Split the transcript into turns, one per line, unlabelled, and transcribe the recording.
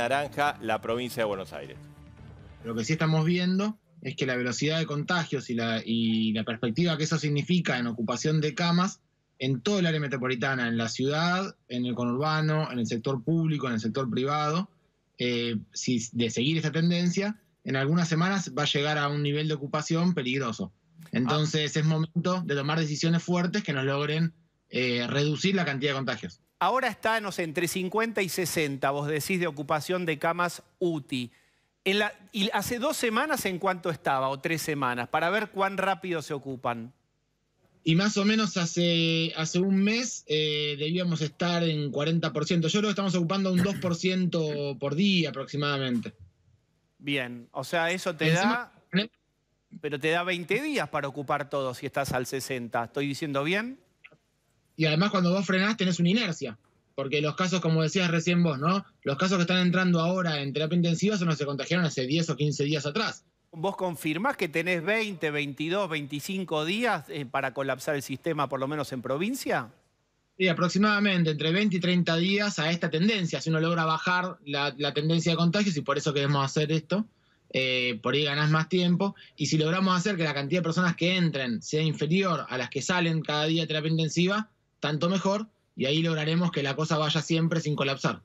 naranja la provincia de Buenos Aires.
Lo que sí estamos viendo es que la velocidad de contagios y la, perspectiva que eso significa en ocupación de camas en todo el área metropolitana, en la ciudad, en el conurbano, en el sector público, en el sector privado, eh, si, de seguir esta tendencia, en algunas semanas va a llegar a un nivel de ocupación peligroso. Entonces es momento de tomar decisiones fuertes que nos logren eh, reducir la cantidad de contagios. Ahora está, no sé, entre 50 y 60, vos decís, de ocupación
de camas UTI. ¿Y hace dos semanas en cuánto estaba, o tres semanas, para ver cuán rápido se ocupan?
Y más o menos hace, hace un mes eh, debíamos estar en 40%. Yo creo que estamos ocupando un 2% por día aproximadamente. Bien, o sea, eso te da... ¿eh?
Pero te da 20 días para ocupar todo si estás al 60. ¿Estoy diciendo bien?
y además cuando vos frenás tenés una inercia. Porque los casos, como decías recién vos, ¿no? Los casos que están entrando ahora en terapia intensiva son los que se contagiaron hace 10 o 15 días atrás. ¿Vos confirmás que tenés
20, 22, 25 días eh, para colapsar el sistema, por lo menos en provincia?
Sí, aproximadamente entre 20 y 30 días a esta tendencia. Si uno logra bajar la, tendencia de contagios, y por eso queremos hacer esto, eh, por ahí ganás más tiempo. Y si logramos hacer que la cantidad de personas que entren sea inferior a las que salen cada día de terapia intensiva, tanto mejor y ahí lograremos que la cosa vaya siempre sin colapsar.